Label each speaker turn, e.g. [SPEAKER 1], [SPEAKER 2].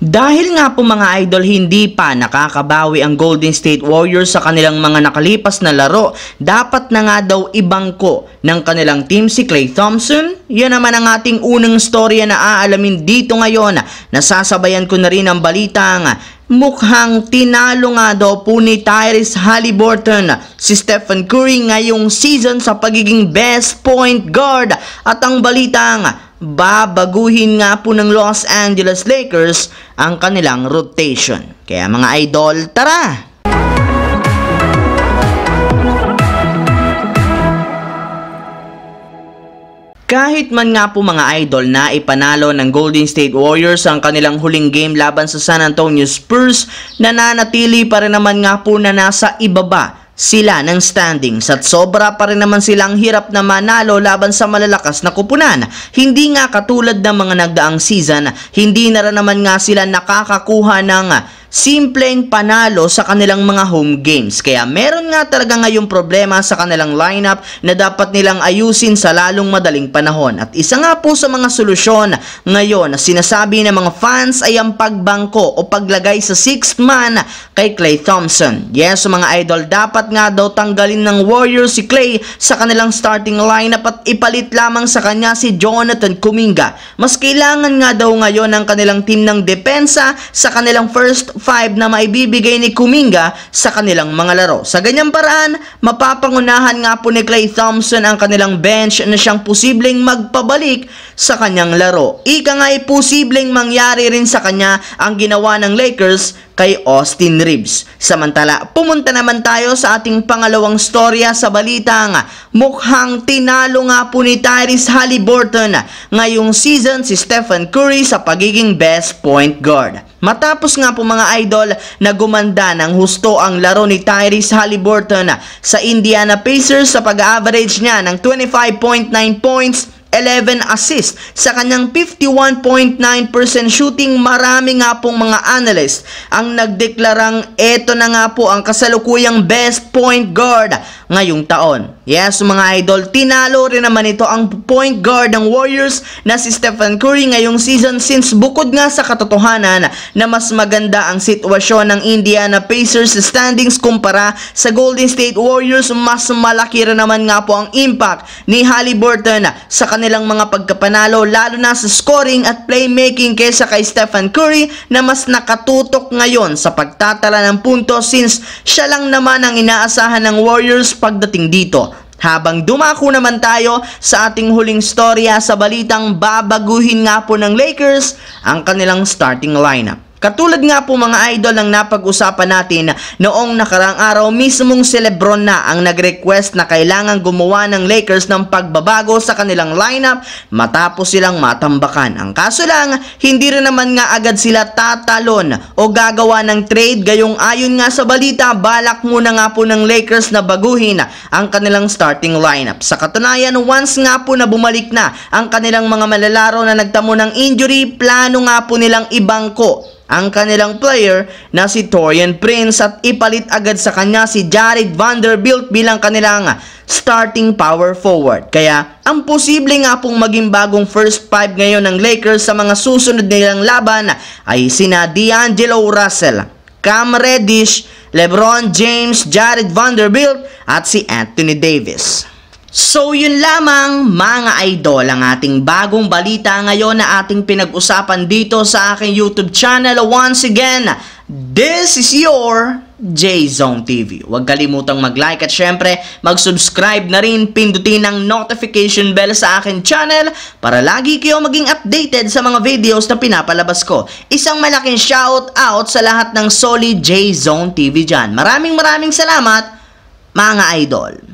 [SPEAKER 1] Dahil nga po mga idol hindi pa nakakabawi ang Golden State Warriors sa kanilang mga nakalipas na laro, dapat na nga daw ibangko ng kanilang team si Clay Thompson. Yan naman ang ating unang storya na aalamin dito ngayon. Nasasabayan ko na rin ang balitang mukhang tinalo nga daw po ni Tyrese Halliburton si Stephen Curry ngayong season sa pagiging best point guard at ang balitang babaguhin nga po ng Los Angeles Lakers ang kanilang rotation. Kaya mga idol, tara! Kahit man nga po mga idol na ipanalo ng Golden State Warriors ang kanilang huling game laban sa San Antonio Spurs, nananatili pa rin naman nga po na nasa ibaba sila ng standings at sobra pa rin naman silang hirap na manalo laban sa malalakas na kupunan. Hindi nga katulad ng mga nagdaang season, hindi na rin naman nga sila nakakakuha ng simpleng panalo sa kanilang mga home games. Kaya meron nga talaga ngayong problema sa kanilang lineup na dapat nilang ayusin sa lalong madaling panahon. At isa nga po sa mga solusyon ngayon na sinasabi ng mga fans ay ang pagbangko o paglagay sa sixth man kay Clay Thompson. Yes, mga idol, dapat nga daw tanggalin ng Warriors si Clay sa kanilang starting lineup at ipalit lamang sa kanya si Jonathan Kuminga. Mas kailangan nga daw ngayon ng kanilang team ng depensa sa kanilang first 5 na maibibigay ni Kuminga sa kanilang mga laro. Sa ganyang paraan, mapapangunahan nga po ni Clay Thompson ang kanilang bench na siyang posibleng magpabalik sa kanyang laro. Ika nga ay posibleng mangyari rin sa kanya ang ginawa ng Lakers kay Austin Reeves. Samantala, pumunta naman tayo sa ating pangalawang storya sa balitang mukhang tinalo nga po ni Tyrese Halliburton ngayong season si Stephen Curry sa pagiging best point guard. Matapos nga po mga idol na gumanda ng husto ang laro ni Tyrese Halliburton sa Indiana Pacers sa pag-average niya ng 25.9 points, 11 assists sa kanyang 51.9% shooting. Marami nga pong mga analyst ang nagdeklarang eto na nga po ang kasalukuyang best point guard ngayong taon. Yes, mga idol, tinalo rin naman ito ang point guard ng Warriors na si Stephen Curry ngayong season since bukod nga sa katotohanan na mas maganda ang sitwasyon ng Indiana Pacers standings kumpara sa Golden State Warriors, mas malaki rin naman nga po ang impact ni Halliburton sa kanilang mga pagkapanalo lalo na sa scoring at playmaking kaysa kay Stephen Curry na mas nakatutok ngayon sa pagtatala ng punto since siya lang naman ang inaasahan ng Warriors pagdating dito. Habang dumako naman tayo sa ating huling storya sa balitang babaguhin nga po ng Lakers ang kanilang starting lineup. Katulad nga po mga idol ang napag-usapan natin noong nakarang araw mismong si Lebron na ang nag-request na kailangan gumawa ng Lakers ng pagbabago sa kanilang lineup matapos silang matambakan. Ang kaso lang, hindi rin naman nga agad sila tatalon o gagawa ng trade gayong ayon nga sa balita balak muna nga po ng Lakers na baguhin ang kanilang starting lineup. Sa katunayan, once nga po na bumalik na ang kanilang mga malalaro na nagtamo ng injury, plano nga po nilang ibangko ang kanilang player na si Torian Prince at ipalit agad sa kanya si Jared Vanderbilt bilang kanilang starting power forward. Kaya ang posible nga pong maging bagong first five ngayon ng Lakers sa mga susunod nilang laban ay sina D'Angelo Russell, Cam Reddish, LeBron James, Jared Vanderbilt at si Anthony Davis. So yun lamang mga idol ang ating bagong balita ngayon na ating pinag-usapan dito sa aking YouTube channel. Once again, this is your J-Zone TV. Huwag kalimutang mag-like at syempre mag-subscribe na rin. Pindutin ang notification bell sa aking channel para lagi kayo maging updated sa mga videos na pinapalabas ko. Isang malaking shout out sa lahat ng solid J-Zone TV dyan. Maraming maraming salamat mga idol.